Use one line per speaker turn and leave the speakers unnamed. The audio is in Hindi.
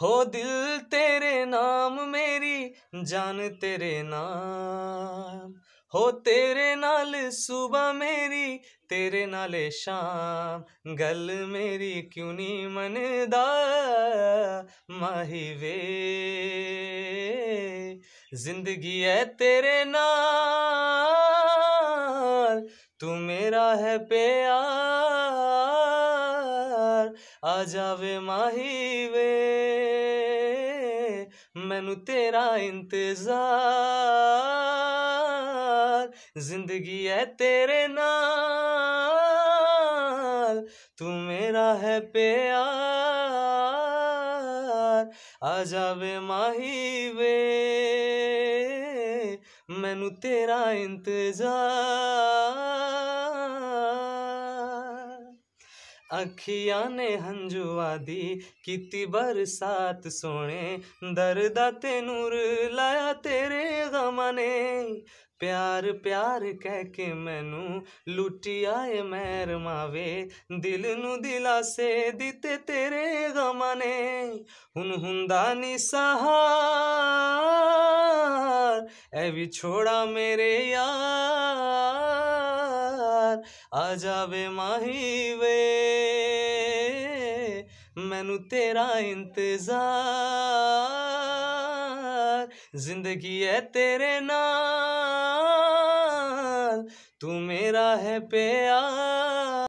हो दिल तेरे नाम मेरी जान तेरे नाम हो तेरे नाल सुबह मेरी तेरे नाल शाम गल मेरी क्यों नहीं मन माही वे जिंदगी है तेरे नाल तू मेरा है प्यार आ जावे माही वे मैनू तेरा इंतजार जिंदगी है तेरे नाल तू मेरा है प्यार आ जावे माही वे मैनू तेरा इंतजार अखिया ने हंजुआ दी कीती बरसात सोने दर्द तेनू लाया तेरे गमा ने प्यार प्यार कह के मैनू लुटी आए मैर मावे दिल नु दिलासे दिते तेरे गमा ने हुन हुंदा नी सहार ए भी छोड़ा मेरे यार आ जावे माही वे मैनू तेरा इंतजार जिंदगी है तेरे नाल तू मेरा है प्यार